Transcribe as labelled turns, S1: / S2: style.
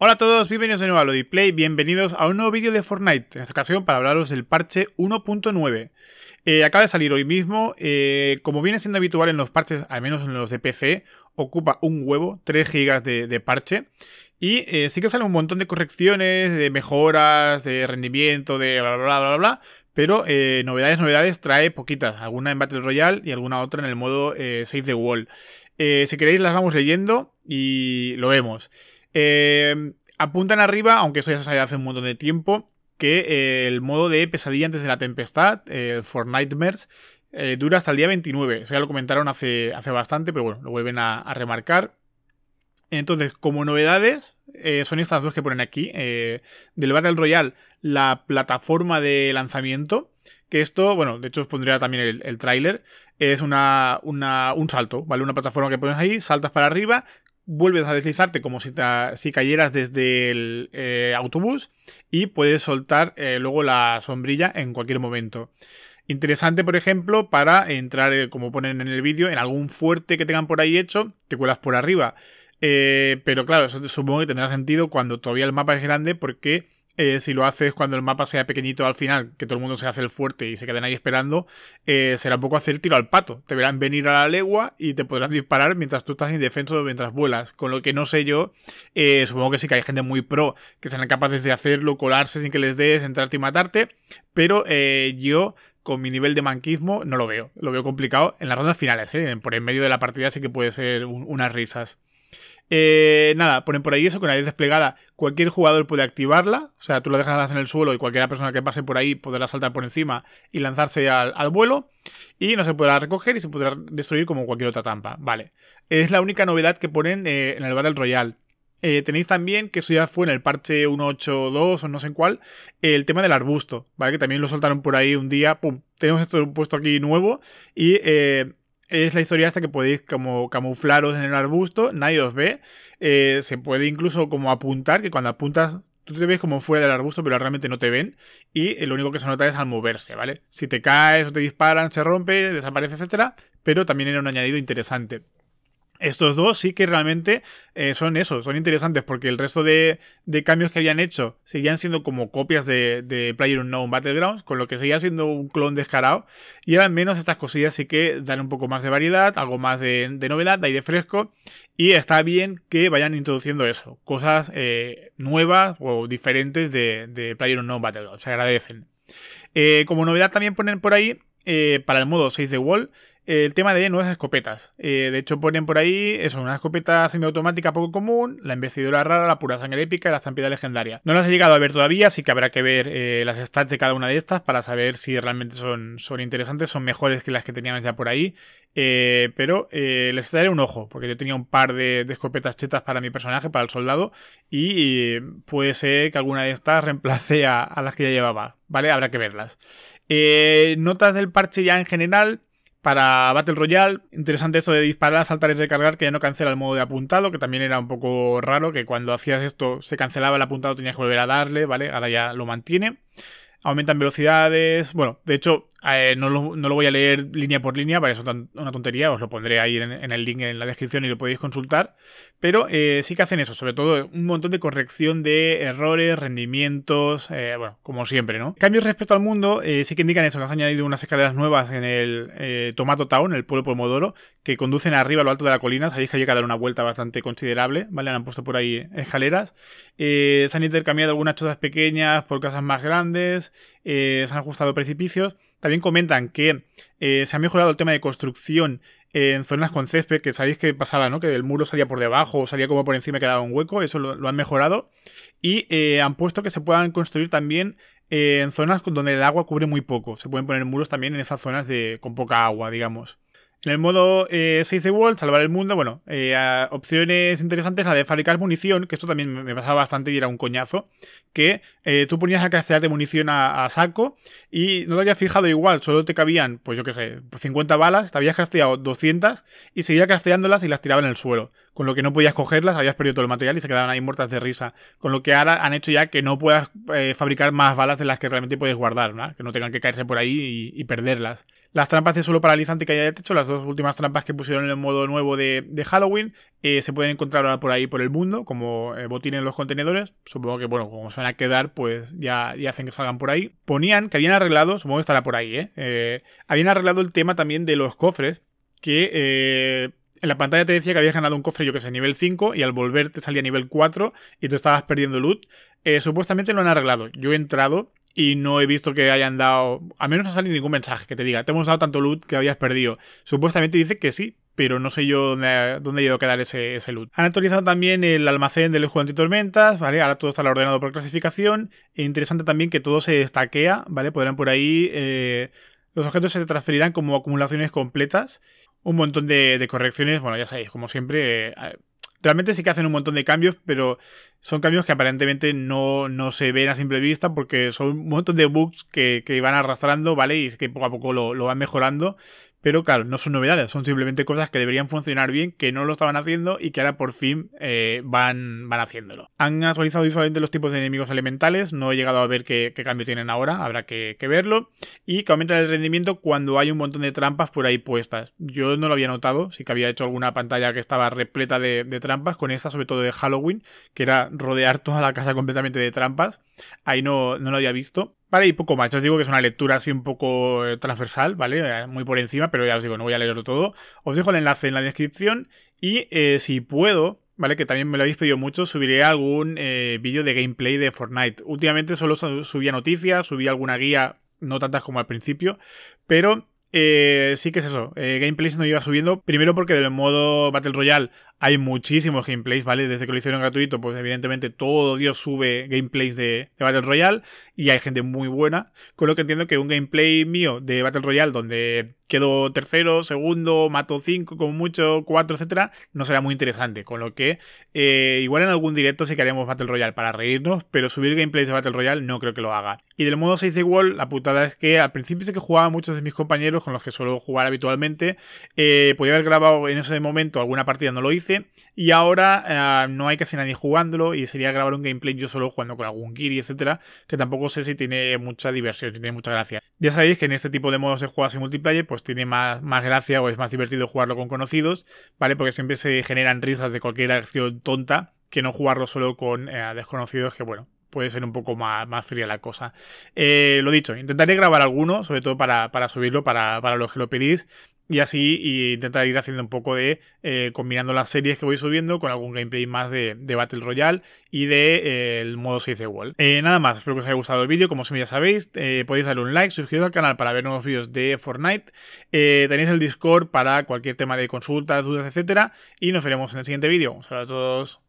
S1: Hola a todos, bienvenidos de nuevo a Lodiplay, bienvenidos a un nuevo vídeo de Fortnite, en esta ocasión para hablaros del parche 1.9. Eh, acaba de salir hoy mismo, eh, como viene siendo habitual en los parches, al menos en los de PC, ocupa un huevo, 3 GB de, parche, y eh, sí que sale un montón de correcciones, de mejoras, de rendimiento, de bla bla bla bla pero novedades, novedades trae poquitas, alguna en Battle Royale y alguna otra en el modo 6 the Wall. si queréis las vamos leyendo y lo vemos. Em, apuntan arriba, aunque eso ya se sabía hace un montón de tiempo, que eh, el modo de pesadilla antes de la tempestad, eh, For Nightmares, eh, dura hasta el día 29. Eso ya lo comentaron hace, hace bastante, pero bueno, lo vuelven a, remarcar. Entonces, como novedades, son estas dos que ponen aquí. del Battle Royale, la plataforma de lanzamiento. Que esto, bueno, de hecho os pondría también el, el tráiler. Es una, una, un salto, ¿vale? Una plataforma que pones ahí, saltas para arriba, vuelves a deslizarte como si, si cayeras desde el eh, autobús y puedes soltar eh, luego la sombrilla en cualquier momento. Interesante, por ejemplo, para entrar, eh, como ponen en el vídeo, en algún fuerte que tengan por ahí hecho, te cuelas por arriba. pero claro, eso supongo que tendrá sentido cuando todavía el mapa es grande porque eh, si lo haces cuando el mapa sea pequeñito al final, que todo el mundo se hace el fuerte y se queden ahí esperando, eh, será un poco hacer tiro al pato. Te verán venir a la legua y te podrán disparar mientras tú estás indefenso mientras vuelas. Con lo que no sé yo, eh, supongo que sí que hay gente muy pro que serán capaces de hacerlo, colarse sin que les des, entrarte y matarte, pero yo con mi nivel de manquismo no lo veo. Lo veo complicado en las rondas finales, por en medio de la partida sí que puede ser unas risas. Eh, nada, ponen por ahí eso, con una desplegada, cualquier jugador puede activarla, o sea, tú la dejarás en el suelo y cualquiera persona que pase por ahí podrá saltar por encima y lanzarse al, vuelo, y no se podrá recoger y se podrá destruir como cualquier otra tampa vale. Es la única novedad que ponen eh, en el Battle Royale. Eh, tenéis también, que eso ya fue en el parche 182 o no sé en cuál, el tema del arbusto, ¿vale? Que también lo soltaron por ahí un día, ¡pum! Tenemos esto puesto aquí nuevo y es la historia hasta que podéis como camuflaros en el arbusto, nadie os ve. Eh, se puede incluso como apuntar, que cuando apuntas tú te ves como fuera del arbusto, pero realmente no te ven. Y lo único que se nota es al moverse, ¿vale? Si te caes o te disparan, se rompe, desaparece, etcétera. Pero también era un añadido interesante. Estos dos sí que realmente eh, son eso, son interesantes porque el resto de, cambios que habían hecho seguían siendo como copias de, Player Unknown Battlegrounds, con lo que seguía siendo un clon descarado. Y al menos estas cosillas sí que dan un poco más de variedad, algo más de, novedad, de aire fresco. Y está bien que vayan introduciendo eso, cosas eh, nuevas o diferentes de, Player Unknown Battlegrounds, se agradecen. Eh, como novedad también ponen por ahí, para el modo 6 de Wall, el tema de nuevas escopetas. Eh, de hecho, ponen por ahí, eso, una escopeta semiautomática poco común, la embestidora rara, la pura sangre épica y la estampida legendaria. No las he llegado a ver todavía, así que habrá que ver eh, las stats de cada una de estas para saber si realmente son, son interesantes, son mejores que las que teníamos ya por ahí. Eh, pero les daré un ojo, porque yo tenía un par de, escopetas chetas para mi personaje, para el soldado, y puede ser que alguna de estas reemplace a, a las que ya llevaba. ¿Vale? Habrá que verlas. notas del parche ya en general para Battle Royale, interesante eso de disparar, saltar y recargar, que ya no cancela el modo de apuntado, que también era un poco raro, que cuando hacías esto se cancelaba el apuntado, tenías que volver a darle, ¿vale? Ahora ya lo mantiene aumentan velocidades. Bueno, de hecho, eh, no, lo, voy a leer línea por línea, para eso es una tontería, os lo pondré ahí en, el link en la descripción y lo podéis consultar. Pero eh, sí que hacen eso, sobre todo un montón de corrección de errores, rendimientos, eh, bueno, como siempre, ¿no? Cambios respecto al mundo, sí que indican eso, que han añadido unas escaleras nuevas en el Tomato Town, el pueblo Pomodoro, que conducen arriba a lo alto de la colina, sabéis que hay que dar una vuelta bastante considerable, ¿vale? Han puesto por ahí escaleras. se han intercambiado algunas chozas pequeñas por casas más grandes. Eh, se han ajustado precipicios. También comentan que eh, se ha mejorado el tema de construcción en zonas con césped, que sabéis que pasaba, ¿no? Que el muro salía por debajo, o salía como por encima y quedaba un hueco, eso lo, han mejorado. Y eh, han puesto que se puedan construir también en zonas donde el agua cubre muy poco. Se pueden poner muros también en esas zonas de, con poca agua, digamos. En el modo 6 eh, de the salvar el mundo, bueno, eh, opciones interesantes, la de fabricar munición, que esto también me pasaba bastante y era un coñazo, que eh, tú ponías a craftear de munición a, saco y no te habías fijado igual, solo te cabían, pues yo qué sé, 50 balas, te habías crafteado 200 y seguía crafteándolas y las tiraba en el suelo con lo que no podías cogerlas, habías perdido todo el material y se quedaban ahí muertas de risa. Con lo que ahora han hecho ya que no puedas eh, fabricar más balas de las que realmente puedes guardar, que no tengan que caerse por ahí y, perderlas. Las trampas de suelo paralizante que haya techo, las dos últimas trampas que pusieron en el modo nuevo de, Halloween, eh, se pueden encontrar ahora por ahí por el mundo, como eh, botín en los contenedores. Supongo que, bueno, como se van a quedar, pues ya, ya hacen que salgan por ahí. Ponían que habían arreglado, supongo que estará por ahí, ¿eh? habían arreglado el tema también de los cofres, que en la pantalla te decía que habías ganado un cofre, yo que sé, nivel 5, y al volver te salía nivel 4 y te estabas perdiendo loot. Eh, supuestamente lo han arreglado. Yo he entrado y no he visto que hayan dado. A menos no ha ningún mensaje que te diga, te hemos dado tanto loot que habías perdido. Supuestamente dice que sí, pero no sé yo dónde, ha ido a quedar ese, ese, loot. Han actualizado también el almacén del juego antitormentas, ¿vale? Ahora todo está ordenado por clasificación. E interesante también que todo se destaquea ¿vale? Podrán por ahí. Eh, los objetos se transferirán como acumulaciones completas un montón de, correcciones. Bueno, ya sabéis, como siempre, eh, realmente sí que hacen un montón de cambios, pero son cambios que aparentemente no, no se ven a simple vista porque son un montón de bugs que, que van arrastrando, ¿vale? Y que poco a poco lo, lo van mejorando. Pero claro, no son novedades, son simplemente cosas que deberían funcionar bien, que no lo estaban haciendo y que ahora por fin eh, van, van haciéndolo. Han actualizado visualmente los tipos de enemigos elementales, no he llegado a ver qué, cambio tienen ahora, habrá que, verlo. Y que aumenta el rendimiento cuando hay un montón de trampas por ahí puestas. Yo no lo había notado, sí que había hecho alguna pantalla que estaba repleta de, trampas, con esta sobre todo de Halloween, que era rodear toda la casa completamente de trampas. Ahí no, no lo había visto. Vale, y poco más. Yo os digo que es una lectura así un poco eh, transversal, ¿vale? Eh, muy por encima, pero ya os digo, no voy a leerlo todo. Os dejo el enlace en la descripción y eh, si puedo, ¿vale? Que también me lo habéis pedido mucho, subiré algún vídeo de gameplay de Fortnite. Últimamente solo subía noticias, subía alguna guía, no tantas como al principio, pero sí que es eso. Gameplay gameplays no iba subiendo. Primero porque del modo Battle Royale hay muchísimos gameplays, ¿vale? Desde que lo hicieron gratuito, pues evidentemente todo Dios sube gameplays de, Battle Royale y hay gente muy buena. Con lo que entiendo que un gameplay mío de Battle Royale donde quedo tercero, segundo, mato cinco, como mucho, cuatro, etcétera, no será muy interesante. Con lo que eh, igual en algún directo sí que haremos Battle Royale para reírnos, pero subir gameplays de Battle Royale no creo que lo haga. Y del modo 6 de Wall, la putada es que al principio sé que jugaba muchos de mis compañeros con los que suelo jugar habitualmente. Podría eh, podía haber grabado en ese momento alguna partida, no lo hice y ahora eh, no hay casi nadie jugándolo y sería grabar un gameplay yo solo jugando con algún Kiri, etcétera, que tampoco sé si tiene mucha diversión, si tiene mucha gracia. Ya sabéis que en este tipo de modos de juegos en multiplayer, pues tiene más, más gracia o es más divertido jugarlo con conocidos, ¿vale? Porque siempre se generan risas de cualquier acción tonta que no jugarlo solo con eh, desconocidos que, bueno, puede ser un poco más, fría la cosa. Eh, lo dicho, intentaré grabar alguno, sobre todo para, subirlo, para, los que lo pedís. Y así intentar ir haciendo un poco de. Eh, combinando las series que voy subiendo con algún gameplay más de, Battle Royale y de eh, el modo 6 de Wall. nada más, espero que os haya gustado el vídeo. Como siempre ya sabéis, podéis darle un like, suscribiros al canal para ver nuevos vídeos de Fortnite. tenéis el Discord para cualquier tema de consultas, dudas, etcétera. Y nos veremos en el siguiente vídeo. Un saludo a todos.